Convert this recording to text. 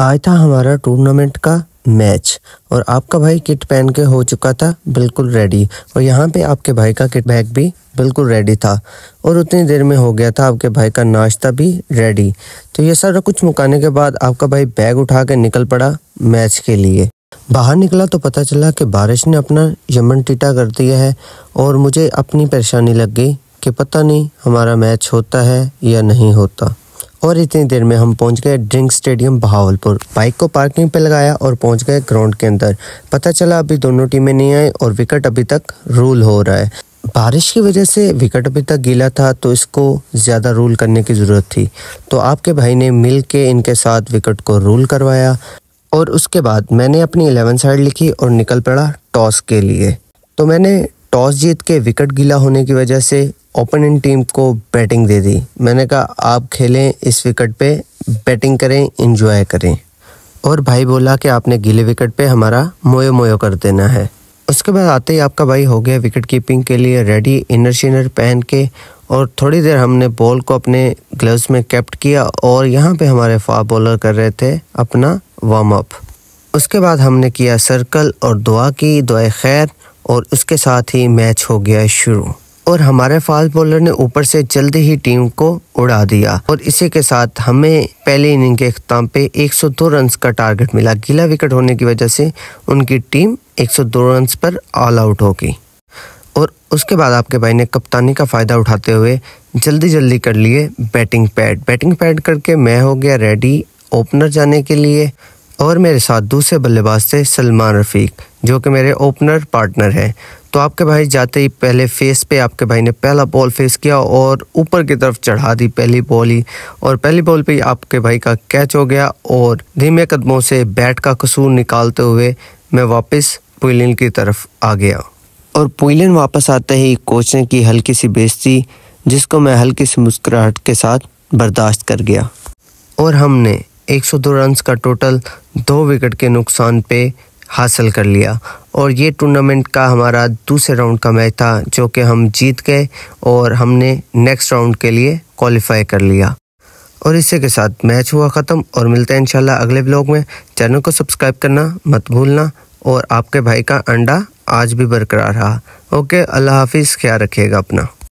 आज था हमारा टूर्नामेंट का मैच और आपका भाई किट पहन के हो चुका था बिल्कुल रेडी और यहाँ पे आपके भाई का किट बैग भी बिल्कुल रेडी था और उतनी देर में हो गया था आपके भाई का नाश्ता भी रेडी तो ये सारा कुछ मुकाने के बाद आपका भाई बैग उठा के निकल पड़ा मैच के लिए बाहर निकला तो पता चला कि बारिश ने अपना यमन टीटा कर दिया है और मुझे अपनी परेशानी लग गई कि पता नहीं हमारा मैच होता है या नहीं होता और इतनी देर में हम पहुंच गए ड्रिंक स्टेडियम बहावलपुर बाइक को पार्किंग पर लगाया और पहुंच गए ग्राउंड के अंदर पता चला अभी दोनों टीमें नहीं आई और विकेट अभी तक रूल हो रहा है बारिश की वजह से विकेट अभी तक गीला था तो इसको ज़्यादा रूल करने की ज़रूरत थी तो आपके भाई ने मिल के इनके साथ विकेट को रूल करवाया और उसके बाद मैंने अपनी एलेवन साइड लिखी और निकल पड़ा टॉस के लिए तो मैंने टॉस जीत के विकेट गीला होने की वजह से ओपनिंग टीम को बैटिंग दे दी मैंने कहा आप खेलें इस विकेट पे बैटिंग करें इंजॉय करें और भाई बोला कि आपने गीले विकेट पे हमारा मोयो मोयो कर देना है उसके बाद आते ही आपका भाई हो गया विकेट कीपिंग के लिए रेडी इनर शिनर पहन के और थोड़ी देर हमने बॉल को अपने ग्लव्स में कैप्ट किया और यहाँ पे हमारे फा बॉलर कर रहे थे अपना वार्म अप उसके बाद हमने किया सर्कल और दुआ की दुआ खैर और उसके साथ ही मैच हो गया शुरू और हमारे फास्ट बॉलर ने ऊपर से जल्दी ही टीम को उड़ा दिया और इसी के साथ हमें पहले इनिंग के अख्ताम पे 102 रन का टारगेट मिला गीला विकेट होने की वजह से उनकी टीम 102 रन पर ऑल आउट होगी और उसके बाद आपके भाई ने कप्तानी का फ़ायदा उठाते हुए जल्दी जल्दी कर लिए बैटिंग पैड बैटिंग पैड करके मैं हो गया रेडी ओपनर जाने के लिए और मेरे साथ दूसरे बल्लेबाज थे सलमान रफ़ीक जो कि मेरे ओपनर पार्टनर हैं तो आपके भाई जाते ही पहले फेस पे आपके भाई ने पहला बॉल फेस किया और ऊपर की तरफ चढ़ा दी पहली बॉल ही और पहली बॉल पे आपके भाई का कैच हो गया और धीमे कदमों से बैट का कसूर निकालते हुए मैं वापस पुइलिन की तरफ आ गया और पुइलिन वापस आते ही कोच ने की हल्की सी बेजती जिसको मैं हल्की सी मुस्कुराहट के साथ बर्दाश्त कर गया और हमने 102 रन्स का टोटल दो विकेट के नुकसान पे हासिल कर लिया और ये टूर्नामेंट का हमारा दूसरे राउंड का मैच था जो कि हम जीत गए और हमने नेक्स्ट राउंड के लिए क्वालिफाई कर लिया और इसी के साथ मैच हुआ ख़त्म और मिलते हैं इंशाल्लाह अगले ब्लॉग में चैनल को सब्सक्राइब करना मत भूलना और आपके भाई का अंडा आज भी बरकरार रहा ओके अल्लाह हाफिज़ ख्याल रखिएगा अपना